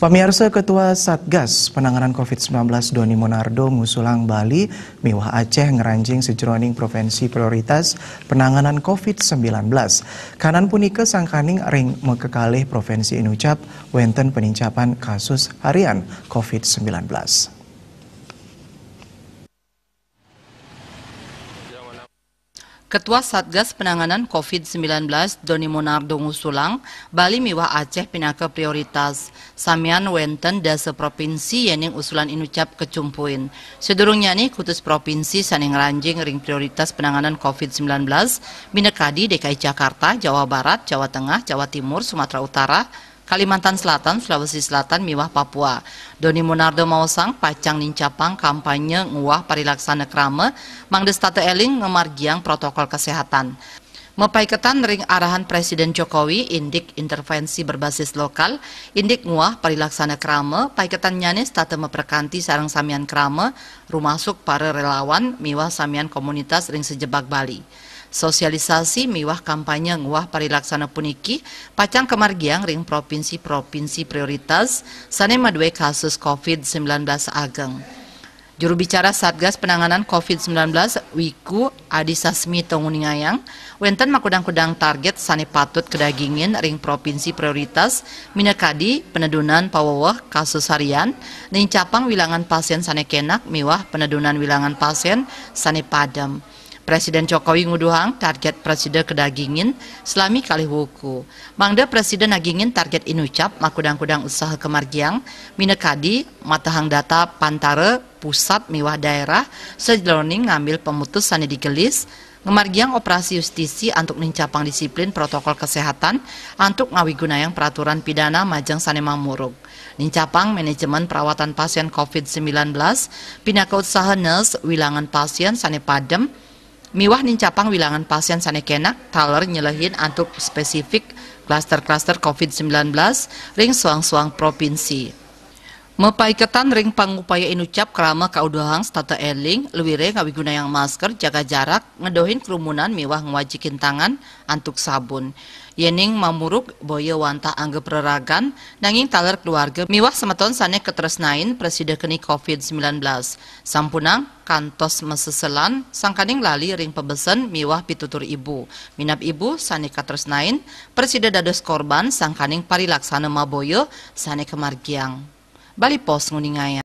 Pemirsa Ketua Satgas Penanganan COVID-19 Doni Monardo Musulang Bali, Miwah Aceh ngeranjing sejroning provinsi prioritas penanganan COVID-19. Kanan punika sangkaning ring mekekalih provinsi Inucap, wenten penincapan kasus harian COVID-19. Ketua Satgas Penanganan COVID-19 Doni Monardo Ngusulang, Bali Miwah Aceh pinaka prioritas. Samian Wenten dasa provinsi yening usulan inucap kecumpuin. Sedurungnya nih kutus provinsi saning ranjing ring prioritas penanganan COVID-19, binekadi DKI Jakarta, Jawa Barat, Jawa Tengah, Jawa Timur, Sumatera Utara, Kalimantan Selatan, Sulawesi Selatan, Miwah, Papua. Doni Monardo Mausang, Pacang Nincapang, kampanye Nguah Parilaksana Krama, Mangdestate Eling, Ngemargiang Protokol Kesehatan. Mepaiketan ring arahan Presiden Jokowi indik intervensi berbasis lokal, indik nguah parilaksana krama, paiketan nyanis tata meperkanti sarang samian rumah suk para relawan, miwah samian komunitas ring sejebak Bali sosialisasi miwah kampanye nguah parilaksana puniki pacang kemargiang ring provinsi-provinsi prioritas sane madue kasus COVID-19 ageng. Juru bicara Satgas Penanganan COVID-19 Wiku Adisasmi Tonguningayang, wenten makudang-kudang target sane patut kedagingin ring provinsi prioritas minekadi penedunan pawawah kasus harian nincapang wilangan pasien sane kenak miwah penedunan wilangan pasien sane padam. Presiden Jokowi nguduhang target Presiden kedagingin selami kali wuku. Mangda Presiden nagingin target inucap makudang-kudang usaha kemargiang, minekadi, matahang data pantare, pusat miwah daerah, sejeloning ngambil pemutusan di gelis, ngemargiang operasi justisi untuk mencapang disiplin protokol kesehatan untuk gunayang peraturan pidana majang sanemang murug. Nincapang manajemen perawatan pasien COVID-19, pinaka usaha nurse, wilangan pasien sanepadem, padem, Miwah nincapang wilangan pasien sanekena, taler nyelehin antuk spesifik klaster-klaster COVID-19 ring suang-suang provinsi. Mepaiketan ring pangupaya inucap kerama kaudohang stata eling, lewire ngawiguna yang masker, jaga jarak, ngedohin kerumunan miwah ngewajikin tangan, antuk sabun. Yening mamuruk boyo wanta anggap reragan, nanging taler keluarga miwah semeton sane ketresnain presiden keni COVID-19. Sampunang kantos meseselan, sangkaning lali ring pebesen miwah pitutur ibu. Minap ibu sane ketresnain, presiden dados korban sangkaning parilaksana maboyo sane kemargiang. bali pos nguningai